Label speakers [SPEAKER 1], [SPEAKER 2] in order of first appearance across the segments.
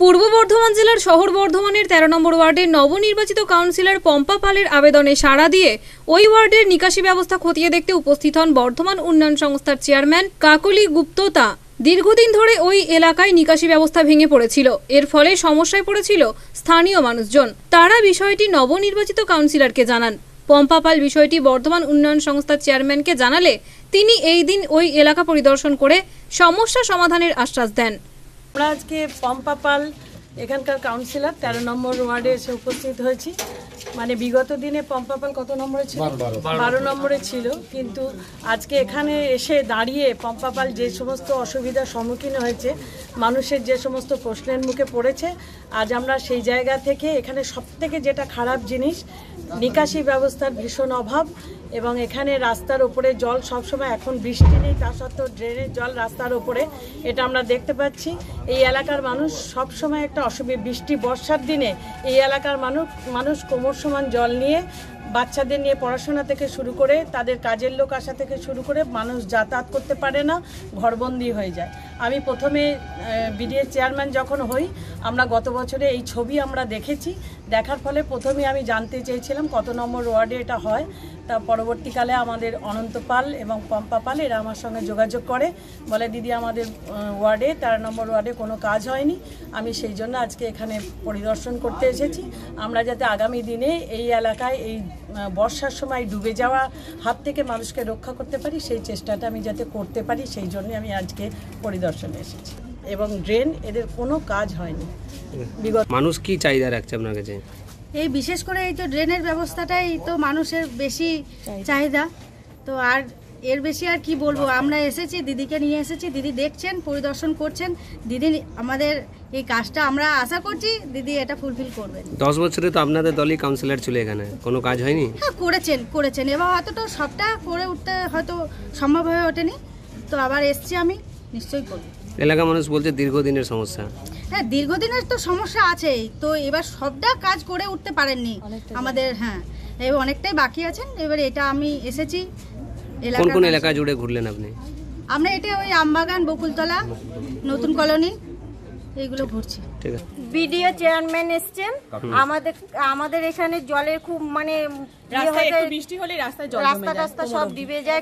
[SPEAKER 1] পূর্ব বর্ধমান জেলার শহর বর্ধমানের তেরো নম্বর ওয়ার্ডের নবনির্বাচিত কাউন্সিলর পম্পা পালের আবেদনে সাড়া দিয়ে ওই ওয়ার্ডের নিকাশি ব্যবস্থা খতিয়ে দেখতে উপস্থিত হন বর্ধমান উন্নয়ন সংস্থার চেয়ারম্যান কাকলি গুপ্ততা দীর্ঘদিন ধরে ওই এলাকায় নিকাশি ব্যবস্থা ভেঙে পড়েছিল এর ফলে সমস্যায় পড়েছিল স্থানীয় মানুষজন তারা বিষয়টি নবনির্বাচিত কাউন্সিলরকে জানান পম্পা পাল বিষয়টি বর্ধমান উন্নয়ন সংস্থার চেয়ারম্যানকে জানালে তিনি এই দিন ওই এলাকা পরিদর্শন করে সমস্যা সমাধানের আশ্বাস দেন
[SPEAKER 2] আমরা আজকে পম্পা পাল এখানকার কাউন্সিলর তেরো নম্বর ওয়ার্ডে এসে উপস্থিত হয়েছি মানে বিগত দিনে পম্পা পাল কত নম্বরে ছিল বারো নম্বরে ছিল কিন্তু আজকে এখানে এসে দাঁড়িয়ে পম্পা পাল যে সমস্ত অসুবিধার সম্মুখীন হয়েছে মানুষের যে সমস্ত প্রশ্নের মুখে পড়েছে আজ আমরা সেই জায়গা থেকে এখানে সব থেকে যেটা খারাপ জিনিস নিকাশি ব্যবস্থার ভীষণ অভাব এবং এখানে রাস্তার ওপরে জল সবসময় এখন বৃষ্টি নেই তা সত্ত্বেও ড্রেনের জল রাস্তার ওপরে এটা আমরা দেখতে পাচ্ছি এই এলাকার মানুষ সবসময় একটা অসুবিধা বৃষ্টি বর্ষার দিনে এই এলাকার মানুষ মানুষ কোমর সমান জল নিয়ে বাচ্চাদের নিয়ে পড়াশোনা থেকে শুরু করে তাদের কাজের লোক আসা থেকে শুরু করে মানুষ যাতায়াত করতে পারে না ঘরবন্দি হয়ে যায় আমি প্রথমে বিডিএ চেয়ারম্যান যখন হই আমরা গত বছরে এই ছবি আমরা দেখেছি দেখার ফলে প্রথমে আমি জানতে চেয়েছিলাম কত নম্বর ওয়ার্ডে এটা হয় তা পরবর্তীকালে আমাদের অনন্ত পাল এবং পম্পা পাল এরা আমার সঙ্গে যোগাযোগ করে বলে দিদি আমাদের ওয়ার্ডে তেরো নম্বর ওয়ার্ডে কোনো কাজ হয়নি আমি সেই জন্য আজকে এখানে পরিদর্শন করতে এসেছি আমরা যাতে আগামী দিনে এই এলাকায় এই বর্ষার সময় ডুবে যাওয়া হাত থেকে মানুষকে রক্ষা করতে পারি সেই চেষ্টাটা আমি যাতে করতে পারি সেই জন্যই আমি আজকে পরিদর্শনে এসেছি এবং ড্রেন এদের কোনো কাজ হয়নি
[SPEAKER 3] বিগত মানুষ কি চাহিদা রাখছে আপনার কাছে
[SPEAKER 1] এই বিশেষ করে এই তো ড্রেনের ব্যবস্থাটাই তো মানুষের বেশি চাহিদা তো আর এর বেশি আর কি বলবো আমরা এসেছি দিদিকে নিয়ে এসেছি দিদি দেখছেন পরিদর্শন করছেন দিদি আমাদের এই কাজটা আমরা আশা করছি দিদি এটা ফুলফিল করবেন
[SPEAKER 3] দশ বছরে তো আপনাদের দলই কাউন্সিলর ছিল এখানে কোনো কাজ হয়নি
[SPEAKER 1] হ্যাঁ করেছেন করেছেন এবার হয়তো তো সবটা করে উঠতে হয়তো সম্ভব হয়ে ওঠেনি তো আবার এসছি আমি নিশ্চয়ই করবো
[SPEAKER 3] এলাকা মানুষ বলছে দীর্ঘদিনের সমস্যা
[SPEAKER 1] হ্যাঁ দীর্ঘদিনের তো সমস্যা আছেই তো এবার সবটা কাজ করে উঠতে পারেননি আমাদের হ্যাঁ এবার অনেকটাই বাকি আছেন এবার এটা আমি এসেছি কোন কোন এলাকা
[SPEAKER 3] জুড়ে ঘুরলেন আপনি
[SPEAKER 1] আমরা এটা ওই আমবাগান বকুলতলা নতুন কলোনি বিডিও চেয়ারম্যান আমাদের এখানে জলের খুব মানে ইয়ে রাস্তা সব ডিবে যায়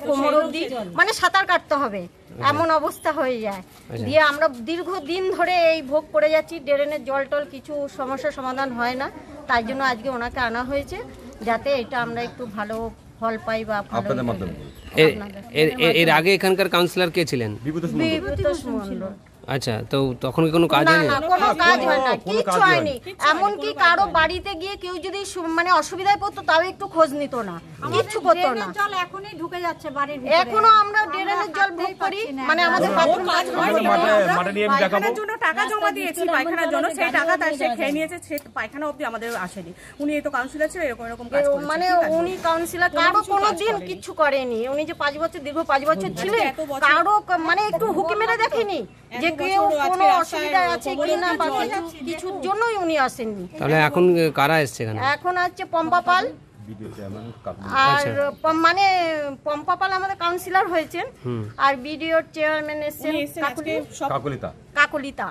[SPEAKER 1] মানে সাঁতার কাটতে হবে আচ্ছা। এমন অবস্থা হয়ে যায় আচ্ছা। দিয়ে আমরা দীর্ঘ দিন ধরে এই ভোগ করে যাচ্ছি ড্রেনের জল টল কিছু সমস্যার সমাধান হয় না তাই জন্য আজকে ওনাকে আনা হয়েছে যাতে এটা আমরা একটু ভালো ফল পাই বা আপনাদের ইয়ে
[SPEAKER 3] মাধ্যমে এর আগে এখানকার কাউন্সিলর কে ছিলেন বিভূতোষ আচ্ছা তো তখন কোনো কাজ না হয় না কোনো কাজ হয় না কিছু হয়নি এমন কি কারো
[SPEAKER 1] বাড়িতে গিয়ে কেউ যদি মানে অসুবিধায় পড়তো তাও একটু খোঁজ নিত না কিছু করতো না জল এখনই ঢুকে যাচ্ছে বাড়ির ভিতরে। এখনো আমরা ড্রেনের জল ভোগ করি মানে আমাদের বাথরুম মাঠে মাঠে নিয়ে আমি দেখাবো পায়খানার জন্য টাকা জমা দিয়েছি পায়খানার জন্য সেই টাকা তার সে খেয়ে নিয়েছে সে পায়খানা অবধি আমাদের আসেনি উনি এই তো কাউন্সিলর ছিল এরকম এরকম কাজ করেছে মানে উনি কাউন্সিলর কারো কোনো দিন কিচ্ছু করেনি উনি যে পাঁচ বছর দীর্ঘ পাঁচ বছর ছিলেন কারো মানে একটু হুকি মেরে দেখেনি যে কেউ কোনো অসুবিধা আছে কিনা বা কিছু কিছুর জন্যই উনি আসেননি তাহলে এখন
[SPEAKER 3] কারা এসছে এখানে
[SPEAKER 1] এখন আছে পম্পা পাল আর আচ্ছা। পম- মানে পম্পা পাল আমাদের কাউন্সিলর হয়েছেন আর বিডিও চেয়ারম্যান এসছেন কাকলিতা কাকলিতা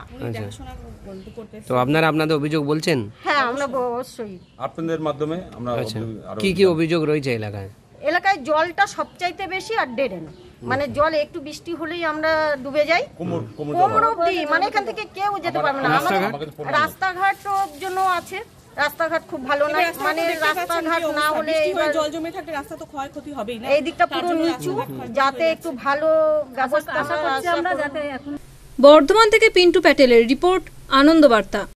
[SPEAKER 1] তো
[SPEAKER 3] আপনারা আপনাদের অভিযোগ বলছেন
[SPEAKER 1] হ্যাঁ আমরা ব- অবশ্যই
[SPEAKER 3] আপনাদের মাধ্যমে আমরা আচ্ছা আরো কি কি অভিযোগ রয়েছে এলাকায়
[SPEAKER 1] এলাকায় জলটা সবচাইতে বেশি আর ড্রেন মানে জল একটু বৃষ্টি হলেই আমরা ডুবে যাই কোমর অব্দি মানে এখান থেকে কেউ যেতে পারবে না রাস্তাঘাটও জন্য আছে রাস্তাঘাট খুব ভালো মানে না মানে রাস্তাঘাট না হলে জল জমে থাকলে রাস্তা তো ক্ষয় হবেই না এই দিকটা পুরো নিচু যাতে একটু ভালো ব্যবস্থা আমরা যাতে এখন বর্ধমান থেকে পিন্টু প্যাটেলের রিপোর্ট আনন্দবার্তা